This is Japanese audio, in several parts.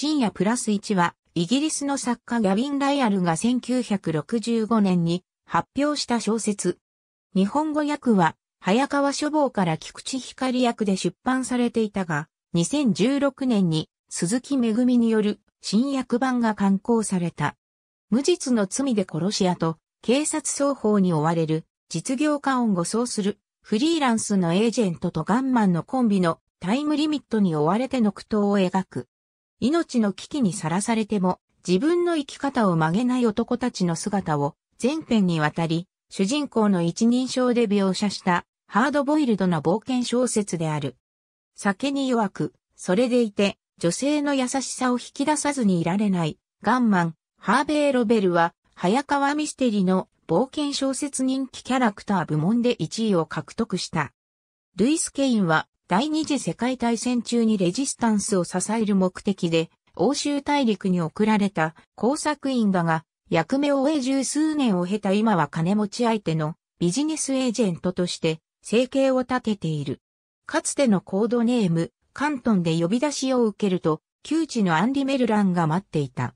深夜プラス1は、イギリスの作家ギャビン・ライアルが1965年に発表した小説。日本語訳は、早川書房から菊池光役で出版されていたが、2016年に鈴木めぐみによる新訳版が刊行された。無実の罪で殺し屋と警察双方に追われる実業家を護送するフリーランスのエージェントとガンマンのコンビのタイムリミットに追われての苦闘を描く。命の危機にさらされても、自分の生き方を曲げない男たちの姿を全編にわたり、主人公の一人称で描写したハードボイルドな冒険小説である。酒に弱く、それでいて、女性の優しさを引き出さずにいられない、ガンマン、ハーベー・ロベルは、早川ミステリの冒険小説人気キャラクター部門で1位を獲得した。ルイス・ケインは第二次世界大戦中にレジスタンスを支える目的で、欧州大陸に送られた工作員だが、役目を終え十数年を経た今は金持ち相手のビジネスエージェントとして生計を立てている。かつてのコードネーム、カントンで呼び出しを受けると、窮地のアンリ・メルランが待っていた。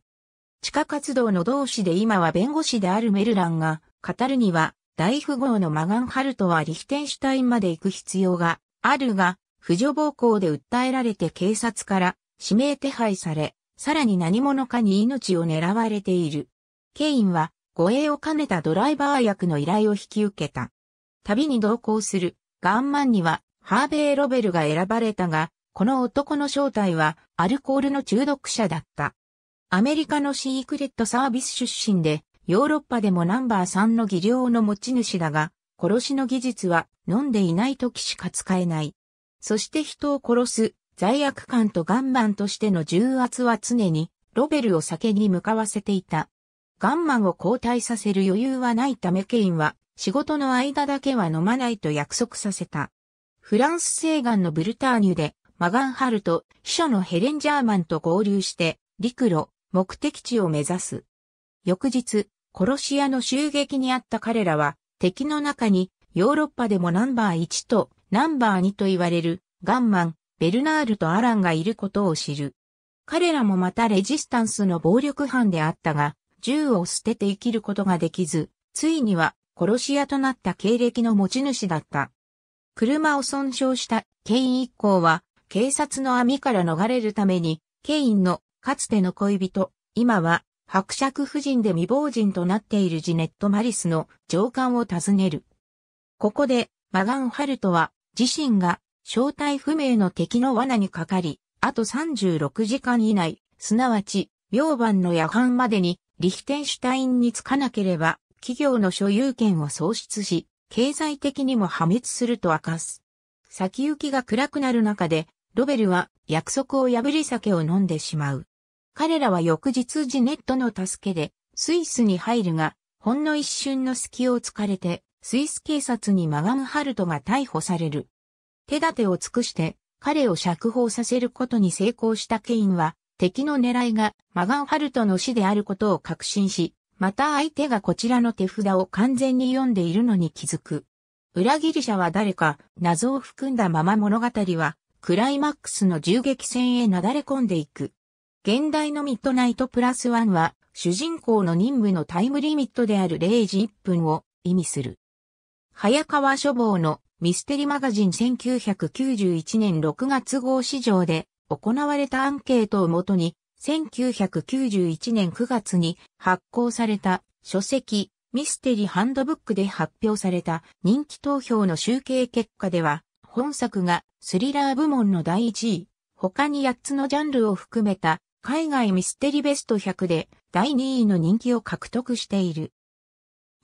地下活動の同志で今は弁護士であるメルランが、語るには、大富豪のマガンハルトはリヒテンシュタインまで行く必要があるが、婦女暴行で訴えられて警察から指名手配され、さらに何者かに命を狙われている。ケインは護衛を兼ねたドライバー役の依頼を引き受けた。旅に同行するガンマンにはハーベイ・ロベルが選ばれたが、この男の正体はアルコールの中毒者だった。アメリカのシークレットサービス出身で、ヨーロッパでもナンバー3の技量の持ち主だが、殺しの技術は飲んでいない時しか使えない。そして人を殺す罪悪感とガンマンとしての重圧は常にロベルを酒に向かわせていた。ガンマンを交代させる余裕はないためケインは仕事の間だけは飲まないと約束させた。フランス西岸のブルターニュでマガンハルと秘書のヘレン・ジャーマンと合流して陸路、目的地を目指す。翌日、殺し屋の襲撃にあった彼らは敵の中にヨーロッパでもナンバー1とナンバー2と言われるガンマン、ベルナールとアランがいることを知る。彼らもまたレジスタンスの暴力犯であったが、銃を捨てて生きることができず、ついには殺し屋となった経歴の持ち主だった。車を損傷したケイン一行は、警察の網から逃れるために、ケインのかつての恋人、今は伯爵夫人で未亡人となっているジネット・マリスの上官を訪ねる。ここで、マガン・ハルトは自身が正体不明の敵の罠にかかり、あと36時間以内、すなわち、明晩の夜半までに、リヒテンシュタインにつかなければ、企業の所有権を喪失し、経済的にも破滅すると明かす。先行きが暗くなる中で、ロベルは約束を破り酒を飲んでしまう。彼らは翌日ジネットの助けでスイスに入るが、ほんの一瞬の隙を突かれてスイス警察にマガムハルトが逮捕される。手立てを尽くして彼を釈放させることに成功したケインは、敵の狙いがマガンハルトの死であることを確信し、また相手がこちらの手札を完全に読んでいるのに気づく。裏切り者は誰か、謎を含んだまま物語は、クライマックスの銃撃戦へなだれ込んでいく。現代のミッドナイトプラスワンは、主人公の任務のタイムリミットである0時1分を意味する。早川書房のミステリマガジン1991年6月号市場で行われたアンケートをもとに、1991年9月に発行された書籍ミステリハンドブックで発表された人気投票の集計結果では、本作がスリラー部門の第1位、他に8つのジャンルを含めた海外ミステリベスト100で第2位の人気を獲得している。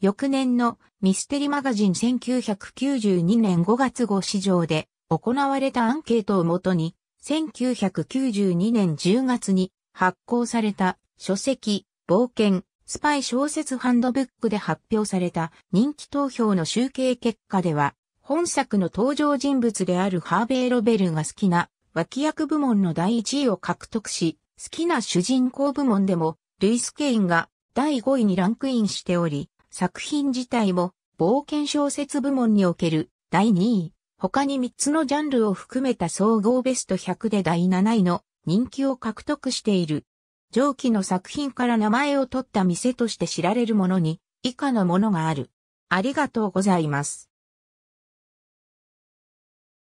翌年のミステリマガジン1992年5月号市場で行われたアンケートをもとに、1992年10月に発行された書籍、冒険、スパイ小説ハンドブックで発表された人気投票の集計結果では、本作の登場人物であるハーベイ・ロベルが好きな脇役部門の第1位を獲得し、好きな主人公部門でもルイス・ケインが第5位にランクインしており、作品自体も冒険小説部門における第2位、他に3つのジャンルを含めた総合ベスト100で第7位の人気を獲得している。上記の作品から名前を取った店として知られるものに以下のものがある。ありがとうございます。